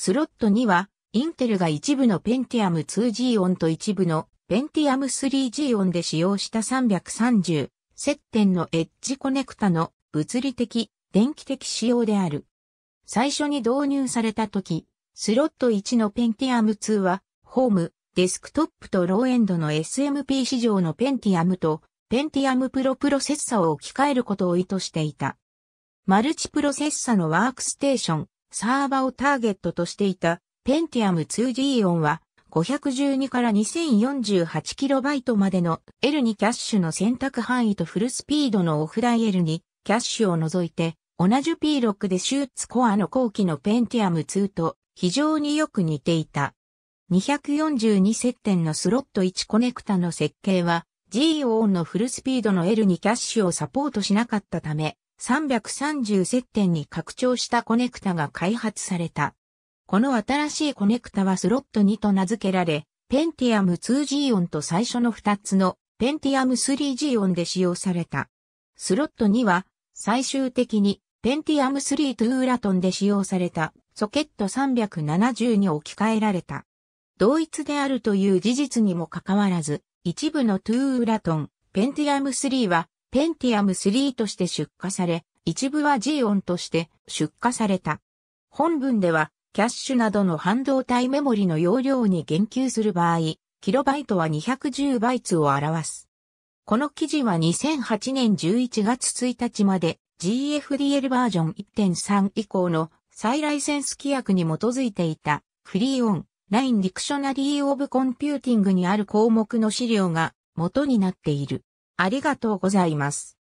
スロットには、インテルが一部の Pentium 2G 音と一部の Pentium 3G 音で使用した330接点のエッジコネクタの物理的、電気的仕様である。最初に導入された時、スロット1の Pentium 2は、ホーム、デスクトップとローエンドの SMP 市場の Pentium と Pentium プロプロセッサを置き換えることを意図していた。マルチプロセッサのワークステーション、サーバをターゲットとしていた Pentium 2G ンは512から 2048KB までの L2 キャッシュの選択範囲とフルスピードのオフライ L2 キャッシュを除いて同じ P6 でシューツコアの後期の Pentium 2と非常によく似ていた。242接点のスロット1コネクタの設計は G オンのフルスピードの L2 キャッシュをサポートしなかったため、330接点に拡張したコネクタが開発された。この新しいコネクタはスロット2と名付けられ、ペンティアム 2G 音と最初の2つのペンティアム 3G 音で使用された。スロット2は最終的にペンティアム3トゥーラトンで使用されたソケット370に置き換えられた。同一であるという事実にもかかわらず、一部のトゥーラトン、ペンティアム3はペンティアム3として出荷され、一部は G オンとして出荷された。本文では、キャッシュなどの半導体メモリの容量に言及する場合、キロバイトは210バイツを表す。この記事は2008年11月1日まで GFDL バージョン1.3以降の再ライセンス規約に基づいていたフリーオンラインディクショナリーオブコンピューティングにある項目の資料が元になっている。ありがとうございます。